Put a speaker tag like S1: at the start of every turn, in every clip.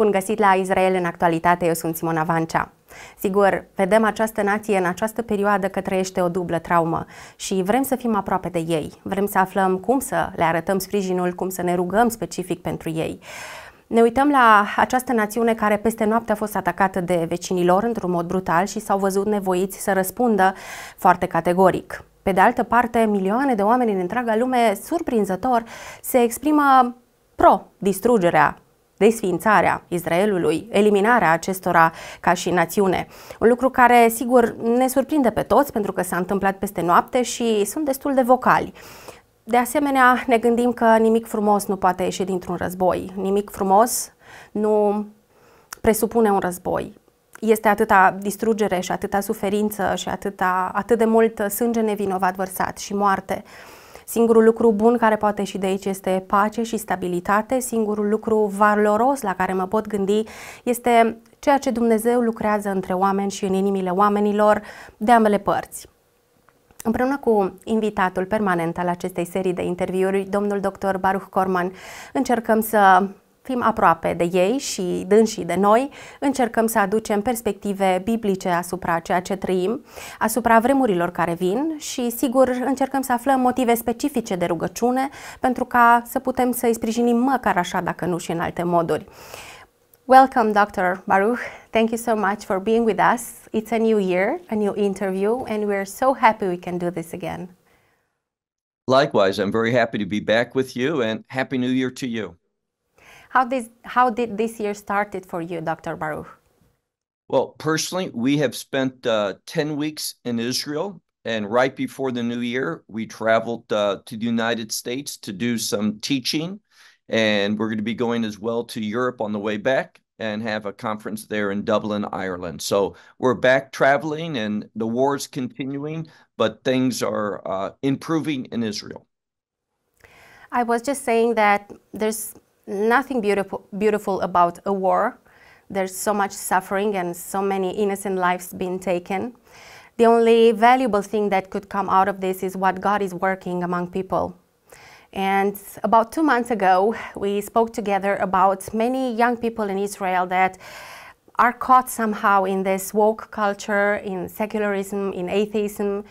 S1: Bun găsit la Israel în actualitate, eu sunt Simona Vancea. Sigur, vedem această nație în această perioadă că trăiește o dublă traumă și vrem să fim aproape de ei, vrem să aflăm cum să le arătăm sprijinul, cum să ne rugăm specific pentru ei. Ne uităm la această națiune care peste noapte a fost atacată de vecinilor într-un mod brutal și s-au văzut nevoiți să răspundă foarte categoric. Pe de altă parte, milioane de oameni din întreaga lume, surprinzător, se exprimă pro-distrugerea desfințarea Israelului, eliminarea acestora ca și națiune. Un lucru care, sigur, ne surprinde pe toți pentru că s-a întâmplat peste noapte și sunt destul de vocali. De asemenea, ne gândim că nimic frumos nu poate ieși dintr-un război. Nimic frumos nu presupune un război. Este atâta distrugere și atâta suferință și atâta, atât de mult sânge nevinovat vărsat și moarte. Uh, Singurul lucru bun care poate și de aici este pace și stabilitate. Singurul lucru valoros la care mă pot gândi este ceea ce Dumnezeu lucrează între oameni și în inimile oamenilor de ambele părți. Împreună cu invitatul permanent al acestei serii de interviuri, domnul dr. Baruch Corman, încercăm să fim aproape de ei și dânsii de noi, încercăm să aducem perspective biblice asupra ceea ce trăim, asupra vremurilor care vin și, sigur, încercăm să aflăm motive specifice de rugăciune pentru ca să putem să îi sprijinim măcar așa, dacă nu și în alte moduri. Welcome, Dr. Baruch. Thank you so much for being with us. It's a new year, a new interview, and we're so happy we can do this again.
S2: Likewise, I'm very happy to be back with you and Happy New Year to you.
S1: How, how did this year started for you, Dr. Baruch?
S2: Well, personally, we have spent uh, 10 weeks in Israel. And right before the new year, we traveled uh, to the United States to do some teaching. And we're going to be going as well to Europe on the way back and have a conference there in Dublin, Ireland. So we're back traveling and the war is continuing, but things are uh, improving in Israel.
S1: I was just saying that there's nothing beautiful, beautiful about a war. There's so much suffering and so many innocent lives being taken. The only valuable thing that could come out of this is what God is working among people. And about two months ago, we spoke together about many young people in Israel that are caught somehow in this woke culture, in secularism, in atheism.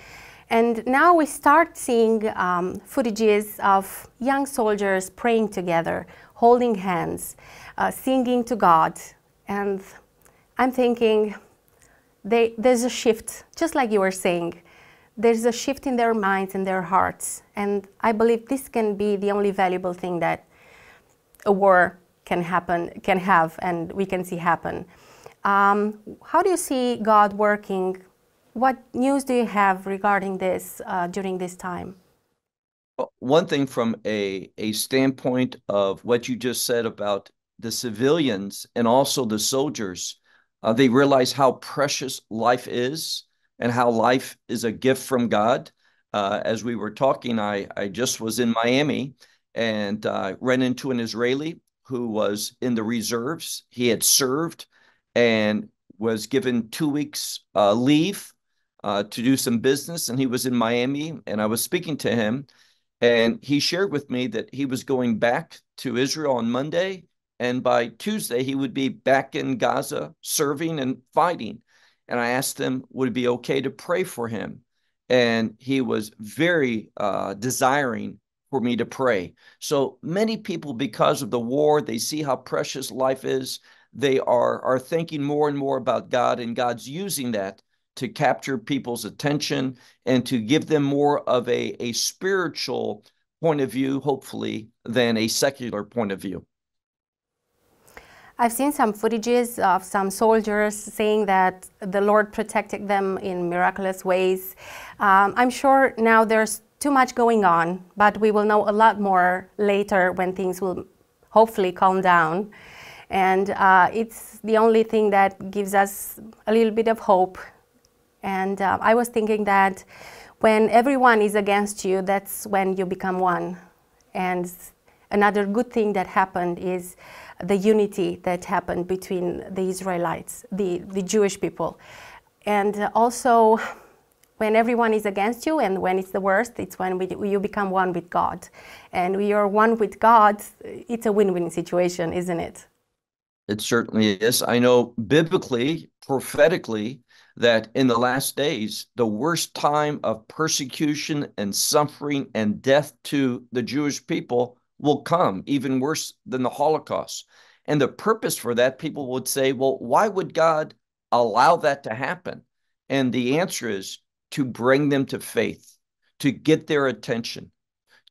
S1: And now we start seeing um, footages of young soldiers praying together, holding hands, uh, singing to God. And I'm thinking they, there's a shift, just like you were saying. There's a shift in their minds and their hearts. And I believe this can be the only valuable thing that a war can happen, can have, and we can see happen. Um, how do you see God working? What news do you have regarding this uh, during this time?
S2: one thing from a, a standpoint of what you just said about the civilians and also the soldiers, uh, they realize how precious life is and how life is a gift from God. Uh, as we were talking, I, I just was in Miami and uh, ran into an Israeli who was in the reserves. He had served and was given two weeks uh, leave uh, to do some business, and he was in Miami. And I was speaking to him, and he shared with me that he was going back to Israel on Monday. And by Tuesday, he would be back in Gaza serving and fighting. And I asked him, would it be okay to pray for him? And he was very uh, desiring for me to pray. So many people, because of the war, they see how precious life is. They are, are thinking more and more about God, and God's using that to capture people's attention and to give them more of a, a spiritual point of view, hopefully, than a secular point of view.
S1: I've seen some footages of some soldiers saying that the Lord protected them in miraculous ways. Um, I'm sure now there's too much going on, but we will know a lot more later when things will hopefully calm down. And uh, it's the only thing that gives us a little bit of hope and uh, I was thinking that when everyone is against you, that's when you become one. And another good thing that happened is the unity that happened between the Israelites, the, the Jewish people. And uh, also, when everyone is against you and when it's the worst, it's when we, you become one with God. And when you're one with God, it's a win win situation, isn't it?
S2: It certainly is. I know biblically, prophetically, that in the last days, the worst time of persecution and suffering and death to the Jewish people will come, even worse than the Holocaust. And the purpose for that, people would say, well, why would God allow that to happen? And the answer is to bring them to faith, to get their attention,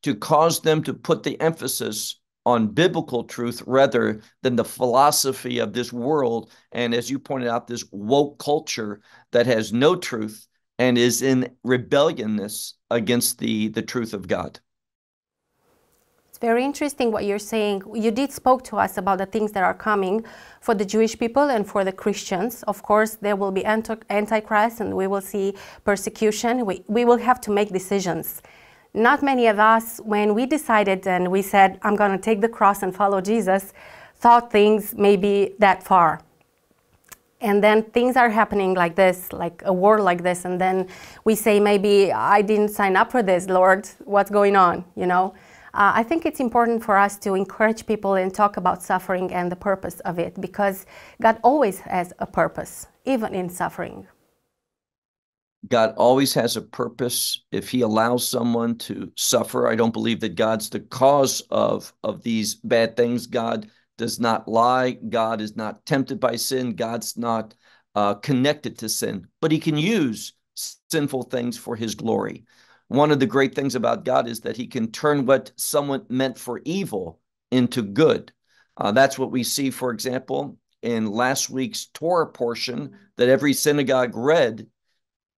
S2: to cause them to put the emphasis on biblical truth rather than the philosophy of this world. And as you pointed out, this woke culture that has no truth and is in rebelliousness against the, the truth of God.
S1: It's very interesting what you're saying. You did spoke to us about the things that are coming for the Jewish people and for the Christians. Of course, there will be anti- antichrist and we will see persecution. We, we will have to make decisions not many of us, when we decided and we said, I'm going to take the cross and follow Jesus, thought things maybe that far. And then things are happening like this, like a war like this, and then we say, maybe I didn't sign up for this, Lord, what's going on, you know? Uh, I think it's important for us to encourage people and talk about suffering and the purpose of it because God always has a purpose, even in suffering.
S2: God always has a purpose. If he allows someone to suffer, I don't believe that God's the cause of, of these bad things. God does not lie. God is not tempted by sin. God's not uh, connected to sin, but he can use sinful things for his glory. One of the great things about God is that he can turn what someone meant for evil into good. Uh, that's what we see, for example, in last week's Torah portion that every synagogue read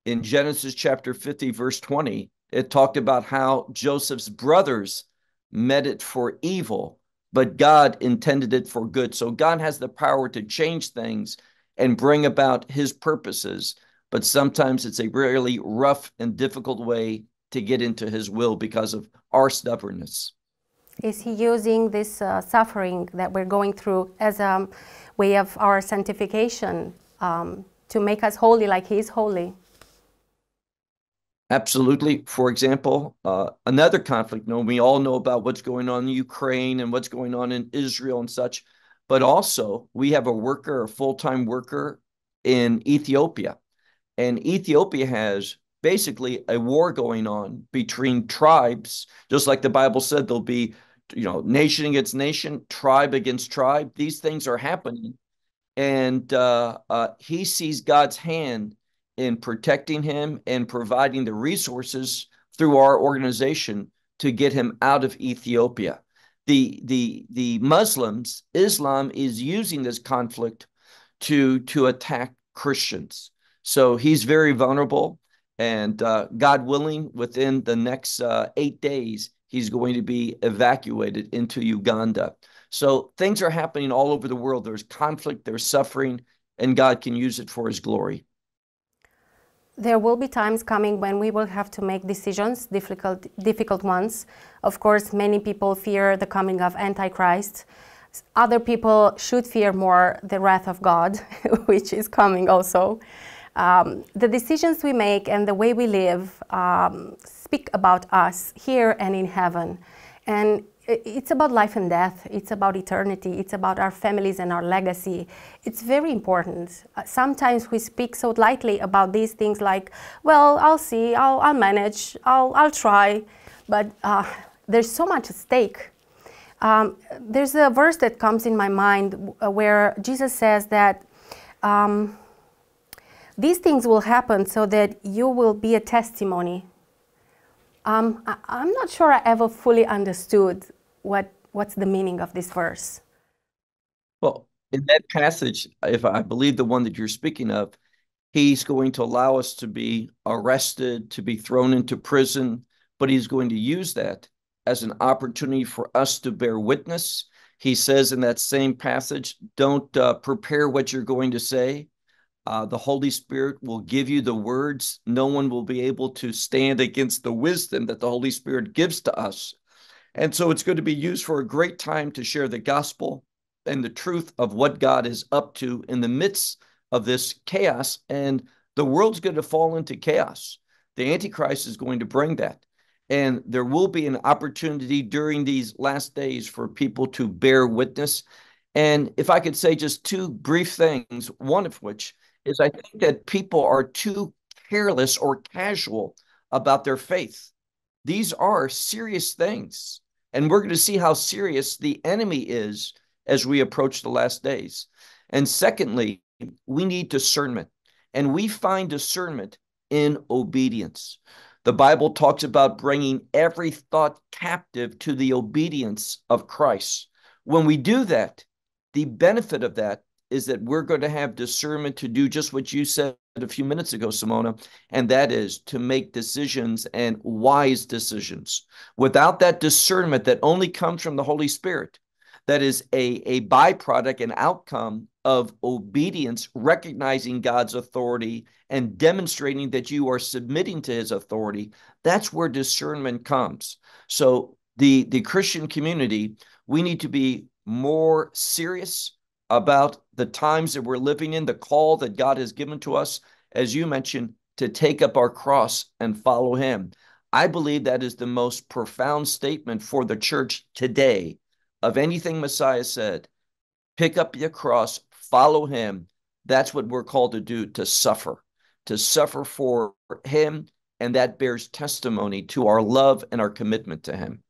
S2: in Genesis chapter 50, verse 20, it talked about how Joseph's brothers meant it for evil, but God intended it for good. So God has the power to change things and bring about his purposes, but sometimes it's a really rough and difficult way to get into his will because of our stubbornness.
S1: Is he using this uh, suffering that we're going through as a way of our sanctification um, to make us holy like he is holy?
S2: Absolutely. For example, uh, another conflict known, we all know about what's going on in Ukraine and what's going on in Israel and such, but also we have a worker, a full time worker in Ethiopia. And Ethiopia has basically a war going on between tribes, just like the Bible said, there'll be you know nation against nation tribe against tribe these things are happening and uh, uh, he sees god's hand in protecting him and providing the resources through our organization to get him out of Ethiopia. The, the, the Muslims, Islam is using this conflict to, to attack Christians. So he's very vulnerable. And uh, God willing, within the next uh, eight days, he's going to be evacuated into Uganda. So things are happening all over the world. There's conflict, there's suffering, and God can use it for his glory.
S1: There will be times coming when we will have to make decisions, difficult, difficult ones. Of course, many people fear the coming of Antichrist. Other people should fear more the wrath of God, which is coming also. Um, the decisions we make and the way we live um, speak about us here and in heaven. And it's about life and death. It's about eternity. It's about our families and our legacy. It's very important. Uh, sometimes we speak so lightly about these things like, well, I'll see, I'll, I'll manage, I'll, I'll try. But uh, there's so much at stake. Um, there's a verse that comes in my mind uh, where Jesus says that um, these things will happen so that you will be a testimony um, I, am not sure I ever fully understood what what's the meaning of this verse?
S2: Well, in that passage, if I believe the one that you're speaking of, he's going to allow us to be arrested, to be thrown into prison, but he's going to use that as an opportunity for us to bear witness. He says in that same passage, don't uh, prepare what you're going to say. Uh, the Holy Spirit will give you the words. No one will be able to stand against the wisdom that the Holy Spirit gives to us. And so it's going to be used for a great time to share the gospel and the truth of what God is up to in the midst of this chaos. And the world's going to fall into chaos. The Antichrist is going to bring that. And there will be an opportunity during these last days for people to bear witness. And if I could say just two brief things, one of which is I think that people are too careless or casual about their faith. These are serious things. And we're going to see how serious the enemy is as we approach the last days. And secondly, we need discernment. And we find discernment in obedience. The Bible talks about bringing every thought captive to the obedience of Christ. When we do that, the benefit of that is that we're going to have discernment to do just what you said a few minutes ago, Simona, and that is to make decisions and wise decisions. Without that discernment that only comes from the Holy Spirit, that is a, a byproduct, and outcome of obedience, recognizing God's authority and demonstrating that you are submitting to his authority. That's where discernment comes. So the, the Christian community, we need to be more serious about the times that we're living in, the call that God has given to us, as you mentioned, to take up our cross and follow Him. I believe that is the most profound statement for the church today of anything Messiah said. Pick up your cross, follow Him. That's what we're called to do to suffer, to suffer for Him. And that bears testimony to our love and our commitment to Him.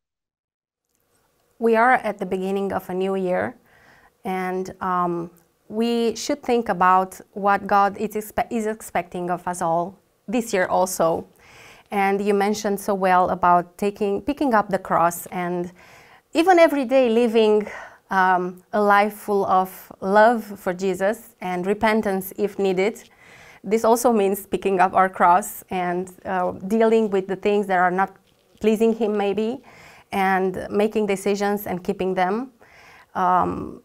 S1: We are at the beginning of a new year, and um, we should think about what God is, expe is expecting of us all this year also. And you mentioned so well about taking, picking up the cross and even every day living um, a life full of love for Jesus and repentance if needed. This also means picking up our cross and uh, dealing with the things that are not pleasing Him, maybe, and making decisions and keeping them. Um,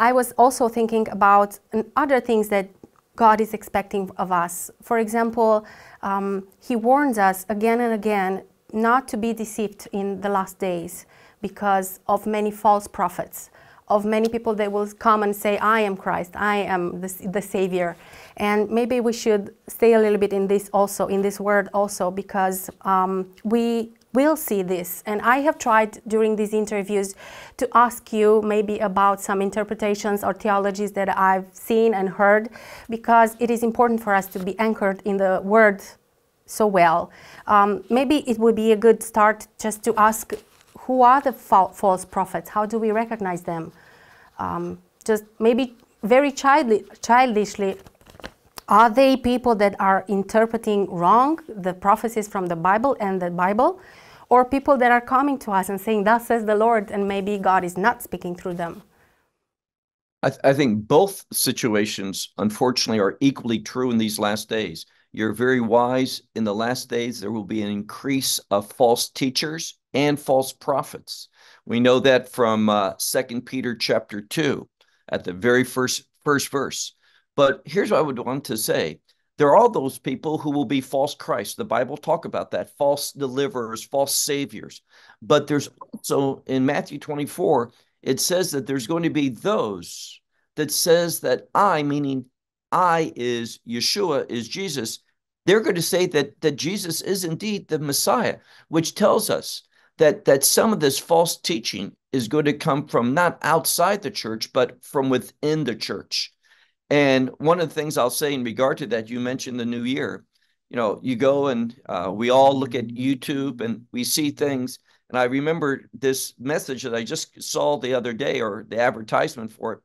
S1: I was also thinking about other things that God is expecting of us. For example, um, He warns us again and again not to be deceived in the last days because of many false prophets, of many people that will come and say, I am Christ, I am the, the Savior. And maybe we should stay a little bit in this also, in this word also, because um, we will see this. And I have tried during these interviews to ask you maybe about some interpretations or theologies that I've seen and heard, because it is important for us to be anchored in the Word so well. Um, maybe it would be a good start just to ask who are the fa false prophets? How do we recognize them? Um, just maybe very childishly are they people that are interpreting wrong the prophecies from the Bible and the Bible? Or people that are coming to us and saying, Thus says the Lord, and maybe God is not speaking through them?
S2: I, th I think both situations, unfortunately, are equally true in these last days. You're very wise. In the last days, there will be an increase of false teachers and false prophets. We know that from uh, 2 Peter chapter 2 at the very first, first verse. But here's what I would want to say. There are those people who will be false Christ. The Bible talk about that, false deliverers, false saviors. But there's also in Matthew 24, it says that there's going to be those that says that I, meaning I is Yeshua, is Jesus, they're going to say that that Jesus is indeed the Messiah, which tells us that that some of this false teaching is going to come from not outside the church, but from within the church. And one of the things I'll say in regard to that, you mentioned the new year. You know, you go and uh, we all look at YouTube and we see things. And I remember this message that I just saw the other day or the advertisement for it.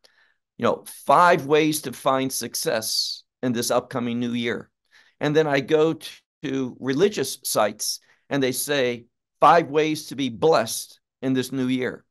S2: You know, five ways to find success in this upcoming new year. And then I go to, to religious sites and they say five ways to be blessed in this new year.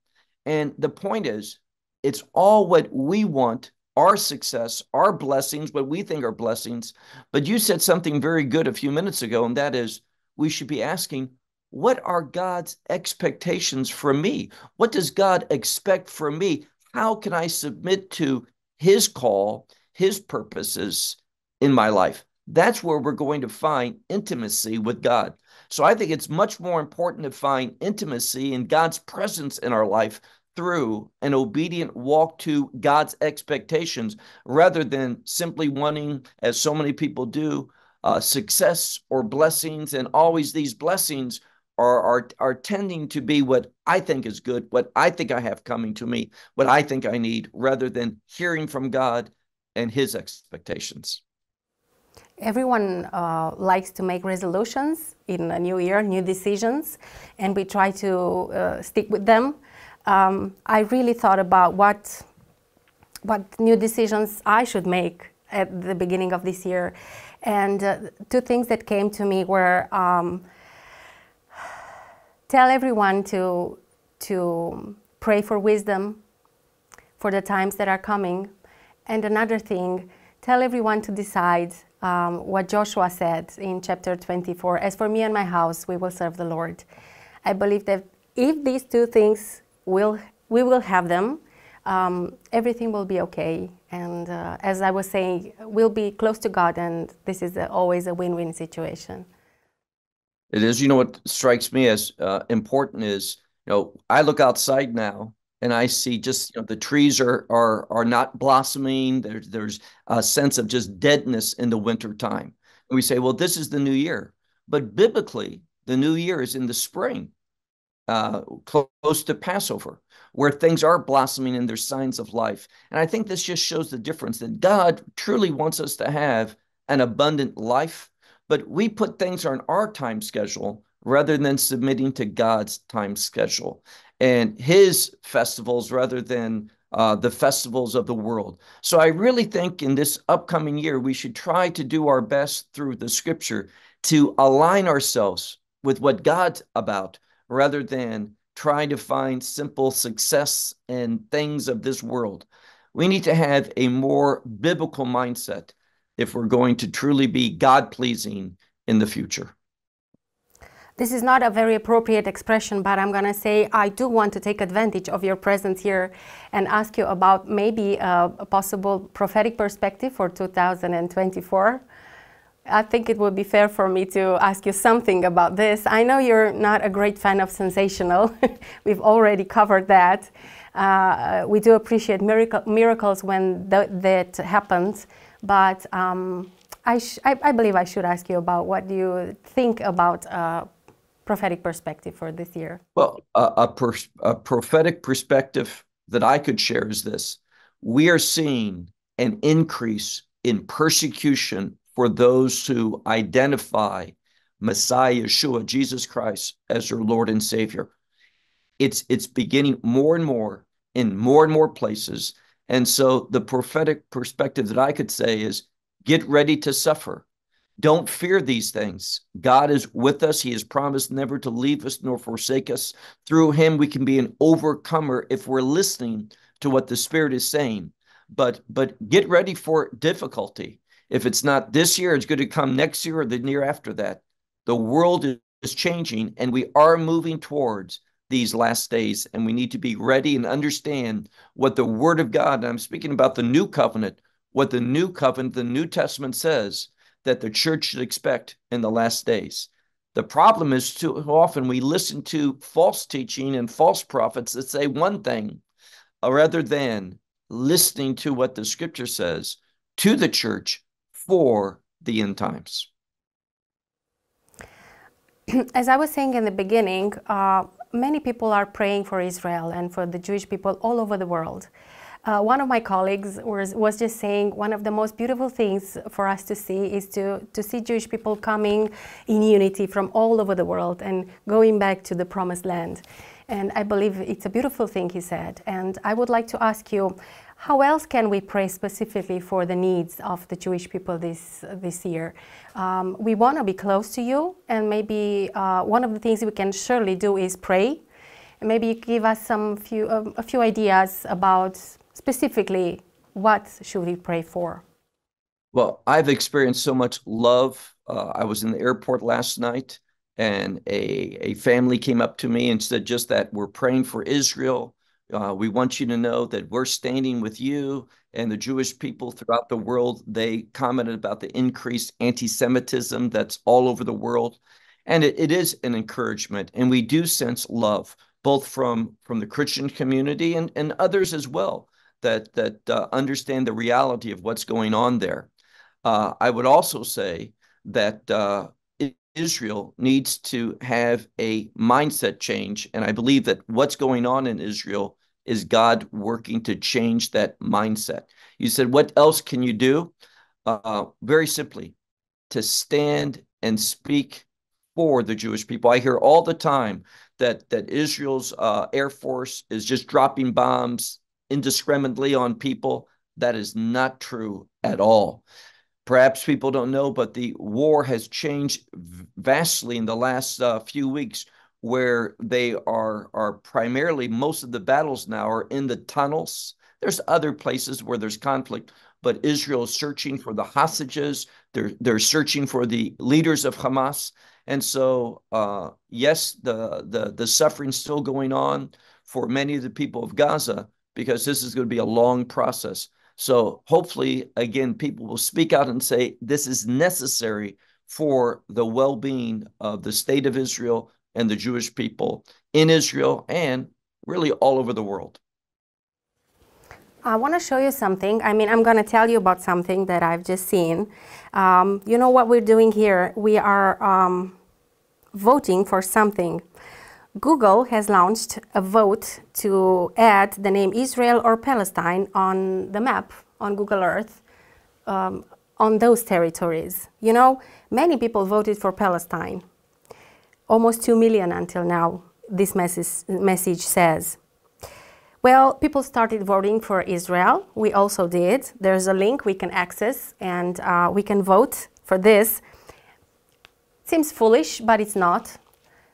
S2: And the point is, it's all what we want our success, our blessings, what we think are blessings. But you said something very good a few minutes ago, and that is we should be asking, what are God's expectations for me? What does God expect from me? How can I submit to his call, his purposes in my life? That's where we're going to find intimacy with God. So I think it's much more important to find intimacy in God's presence in our life through an obedient walk to God's expectations rather than simply wanting, as so many people do, uh, success or blessings. And always these blessings are, are, are tending to be what I think is good, what I think I have coming to me, what I think I need, rather than hearing from God and His expectations.
S1: Everyone uh, likes to make resolutions in a new year, new decisions, and we try to uh, stick with them um, I really thought about what, what new decisions I should make at the beginning of this year. And uh, two things that came to me were um, tell everyone to, to pray for wisdom for the times that are coming. And another thing, tell everyone to decide um, what Joshua said in chapter 24 As for me and my house, we will serve the Lord. I believe that if these two things we'll, we will have them. Um, everything will be okay. And uh, as I was saying, we'll be close to God, and this is a, always a win win situation.
S2: It is. You know what strikes me as uh, important is, you know, I look outside now and I see just you know the trees are are are not blossoming. There's there's a sense of just deadness in the winter time. And we say, well, this is the new year, but biblically, the new year is in the spring uh, close to Passover, where things are blossoming and there's signs of life. And I think this just shows the difference that God truly wants us to have an abundant life, but we put things on our time schedule rather than submitting to God's time schedule and his festivals rather than uh, the festivals of the world. So I really think in this upcoming year, we should try to do our best through the scripture to align ourselves with what God's about rather than try to find simple success and things of this world. We need to have a more biblical mindset if we're going to truly be God pleasing in the future.
S1: This is not a very appropriate expression, but I'm going to say I do want to take advantage of your presence here and ask you about maybe a, uh, a possible prophetic perspective for 2024. I think it would be fair for me to ask you something about this. I know you're not a great fan of sensational. We've already covered that. Uh, we do appreciate miracle, miracles when th that happens, but um, I, I, I, believe I should ask you about what do you think about a uh, prophetic perspective for this year?
S2: Well, uh, a, a prophetic perspective that I could share is this: we are seeing an increase in persecution for those who identify Messiah Yeshua, Jesus Christ, as their Lord and Savior. It's it's beginning more and more in more and more places. And so the prophetic perspective that I could say is get ready to suffer. Don't fear these things. God is with us. He has promised never to leave us nor forsake us. Through him we can be an overcomer if we're listening to what the Spirit is saying. But but get ready for difficulty if it's not this year, it's going to come next year or the year after that. The world is changing, and we are moving towards these last days, and we need to be ready and understand what the Word of God, and I'm speaking about the new covenant, what the new covenant, the New Testament says that the church should expect in the last days. The problem is too often we listen to false teaching and false prophets that say one thing uh, rather than listening to what the scripture says to the church for the end times?
S1: As I was saying in the beginning, uh, many people are praying for Israel and for the Jewish people all over the world. Uh, one of my colleagues was, was just saying one of the most beautiful things for us to see is to, to see Jewish people coming in unity from all over the world and going back to the promised land. And I believe it's a beautiful thing, he said. And I would like to ask you how else can we pray specifically for the needs of the Jewish people this, this year? Um, we want to be close to you, and maybe uh, one of the things we can surely do is pray. maybe give us some few, um, a few ideas about specifically what should we pray for?
S2: Well, I've experienced so much love. Uh, I was in the airport last night, and a, a family came up to me and said just that we're praying for Israel uh, we want you to know that we're standing with you and the Jewish people throughout the world. They commented about the increased anti Semitism that's all over the world. And it, it is an encouragement. And we do sense love, both from, from the Christian community and, and others as well, that, that uh, understand the reality of what's going on there. Uh, I would also say that uh, Israel needs to have a mindset change. And I believe that what's going on in Israel is God working to change that mindset? You said, what else can you do? Uh, very simply, to stand and speak for the Jewish people. I hear all the time that that Israel's uh, air force is just dropping bombs indiscriminately on people. That is not true at all. Perhaps people don't know, but the war has changed vastly in the last uh, few weeks where they are are primarily most of the battles now are in the tunnels. There's other places where there's conflict, but Israel is searching for the hostages. They're they're searching for the leaders of Hamas, and so uh, yes, the the the suffering's still going on for many of the people of Gaza because this is going to be a long process. So hopefully, again, people will speak out and say this is necessary for the well-being of the state of Israel, and the Jewish people in Israel and really all over the world.
S1: I want to show you something. I mean, I'm going to tell you about something that I've just seen. Um, you know what we're doing here? We are um, voting for something. Google has launched a vote to add the name Israel or Palestine on the map on Google Earth um, on those territories. You know, many people voted for Palestine almost 2 million until now, this message, message says. Well, people started voting for Israel. We also did. There's a link we can access and uh, we can vote for this. Seems foolish, but it's not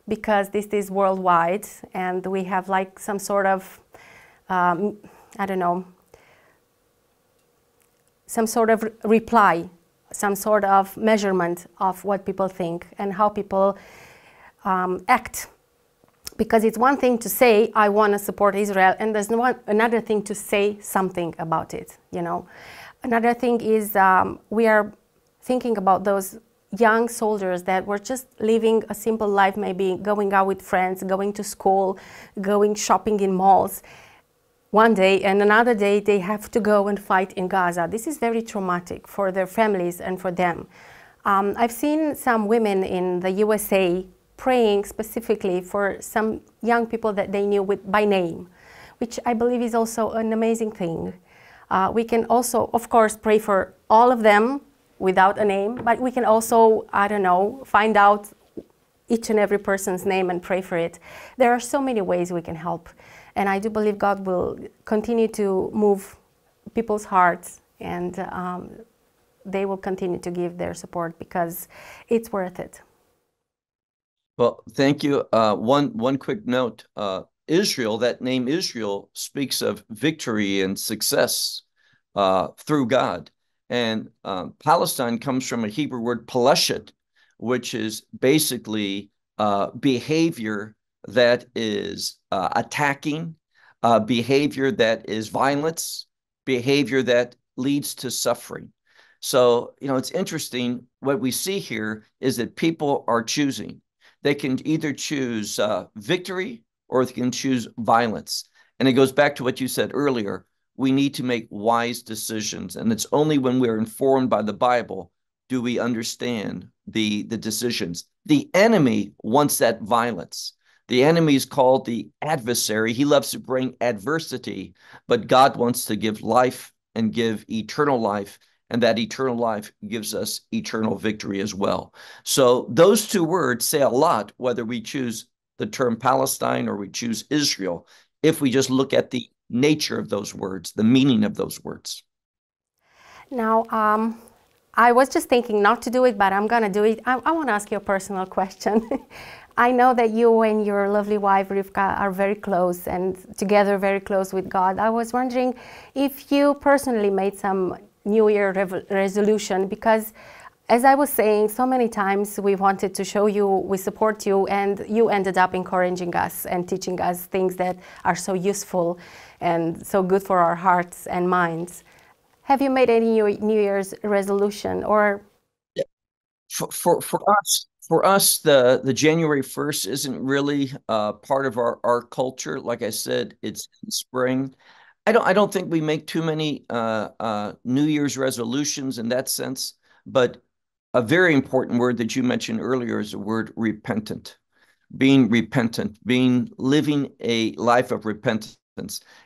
S1: because this is worldwide and we have like some sort of, um, I don't know, some sort of reply, some sort of measurement of what people think and how people um, act. Because it's one thing to say, I want to support Israel, and there's one, another thing to say something about it, you know. Another thing is um, we are thinking about those young soldiers that were just living a simple life, maybe going out with friends, going to school, going shopping in malls. One day and another day, they have to go and fight in Gaza. This is very traumatic for their families and for them. Um, I've seen some women in the USA praying specifically for some young people that they knew with, by name, which I believe is also an amazing thing. Uh, we can also, of course, pray for all of them without a name, but we can also, I don't know, find out each and every person's name and pray for it. There are so many ways we can help. And I do believe God will continue to move people's hearts and um, they will continue to give their support because it's worth it.
S2: Well, thank you. Uh, one one quick note: uh, Israel. That name Israel speaks of victory and success uh, through God. And um, Palestine comes from a Hebrew word paleshet, which is basically uh, behavior that is uh, attacking, uh, behavior that is violence, behavior that leads to suffering. So, you know, it's interesting. What we see here is that people are choosing they can either choose uh, victory or they can choose violence. And it goes back to what you said earlier. We need to make wise decisions. And it's only when we're informed by the Bible do we understand the, the decisions. The enemy wants that violence. The enemy is called the adversary. He loves to bring adversity, but God wants to give life and give eternal life and that eternal life gives us eternal victory as well. So those two words say a lot whether we choose the term Palestine or we choose Israel if we just look at the nature of those words, the meaning of those words.
S1: Now, um, I was just thinking not to do it, but I'm going to do it. I, I want to ask you a personal question. I know that you and your lovely wife Rivka are very close and together very close with God. I was wondering if you personally made some New Year resolution because as I was saying, so many times we wanted to show you we support you, and you ended up encouraging us and teaching us things that are so useful and so good for our hearts and minds. Have you made any New Year's resolution or? For, for, for us,
S2: for us, the, the January 1st isn't really uh, part of our, our culture. Like I said, it's spring. I don't I don't think we make too many uh, uh, New Year's resolutions in that sense, but a very important word that you mentioned earlier is the word repentant, being repentant, being living a life of repentance.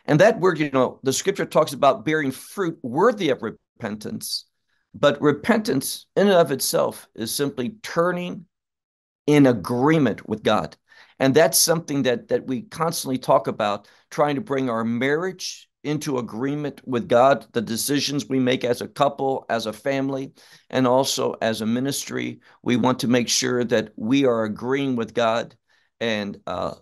S2: And that word, you know, the scripture talks about bearing fruit worthy of repentance, but repentance in and of itself is simply turning in agreement with God. And that's something that that we constantly talk about, trying to bring our marriage into agreement with God, the decisions we make as a couple, as a family, and also as a ministry. We want to make sure that we are agreeing with God and uh,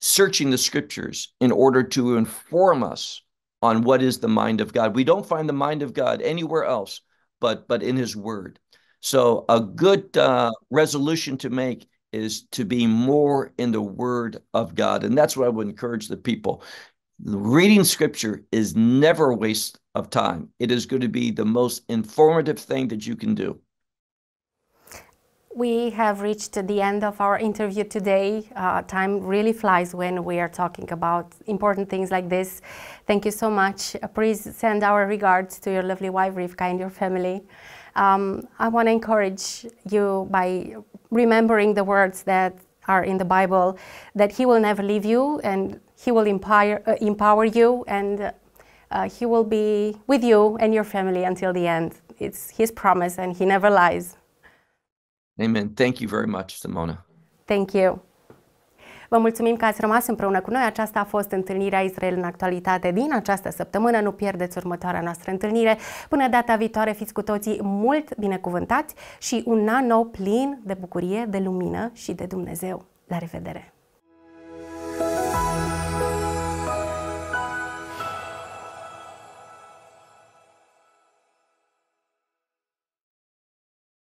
S2: searching the scriptures in order to inform us on what is the mind of God. We don't find the mind of God anywhere else but but in his word. So a good uh, resolution to make is to be more in the word of God. And that's what I would encourage the people Reading scripture is never a waste of time. It is going to be the most informative thing that you can do.
S1: We have reached the end of our interview today. Uh, time really flies when we are talking about important things like this. Thank you so much. Uh, please send our regards to your lovely wife, Rivka, and your family. Um, I want to encourage you by remembering the words that are in the Bible that He will never leave you and he will empower, uh, empower you and uh, uh, He will be with you and your family until the end. It's His promise and He never lies.
S2: Amen. Thank you very much, Simona.
S1: Thank you. Vă mulțumim că ați rămas împreună cu noi. Aceasta a fost întâlnirea Israel în actualitate din această săptămână. Nu pierdeți următoarea noastră întâlnire. Până data viitoare fiți cu toții mult binecuvântați și un an nou plin de bucurie, de lumină și de Dumnezeu. La revedere!